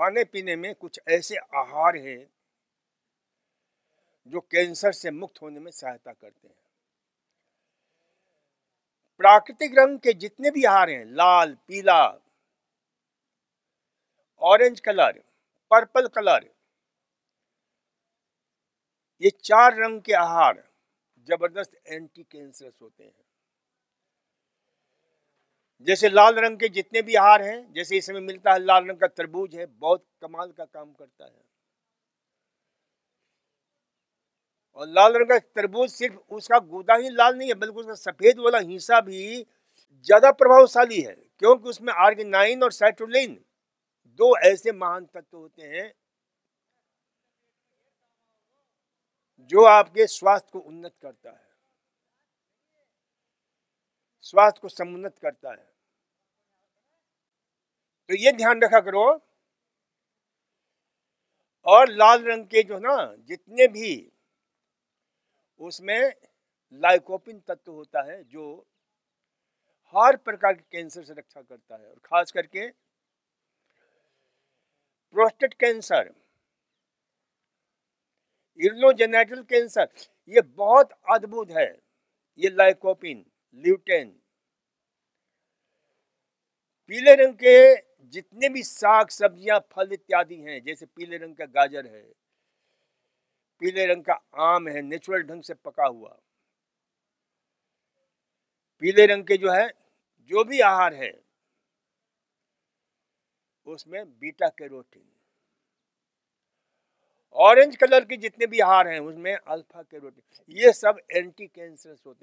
खाने पीने में कुछ ऐसे आहार हैं जो कैंसर से मुक्त होने में सहायता करते हैं प्राकृतिक रंग के जितने भी आहार हैं लाल पीला ऑरेंज कलर पर्पल कलर ये चार रंग के आहार जबरदस्त एंटी कैंसरस होते हैं जैसे लाल रंग के जितने भी आहार हैं जैसे इस समय मिलता है लाल रंग का तरबूज है बहुत कमाल का काम करता है और लाल रंग का तरबूज सिर्फ उसका गूदा ही लाल नहीं है बल्कि उसका सफेद वाला हिस्सा भी ज्यादा प्रभावशाली है क्योंकि उसमें आर्गेनाइन और साइट्रोलिन दो ऐसे महान तत्व होते हैं जो आपके स्वास्थ्य को उन्नत करता है स्वास्थ्य को समुन्नत करता है तो ये ध्यान रखा करो और लाल रंग के जो ना जितने भी उसमें लाइकोपिन तत्व होता है जो हर प्रकार के कैंसर से रक्षा करता है और खास करके प्रोस्टेट कैंसर इर्नोजेनेटल कैंसर ये बहुत अद्भुत है ये लाइकोपिन ल्यूटेन पीले रंग के जितने भी साग सब्जियां फल इत्यादि हैं जैसे पीले रंग का गाजर है पीले रंग का आम है नेचुरल ढंग से पका हुआ पीले रंग के जो है जो भी आहार है उसमें बीटा कैरोटीन ऑरेंज कलर के जितने भी आहार हैं उसमें अल्फा कैरोटीन ये सब एंटी कैंसर होते हैं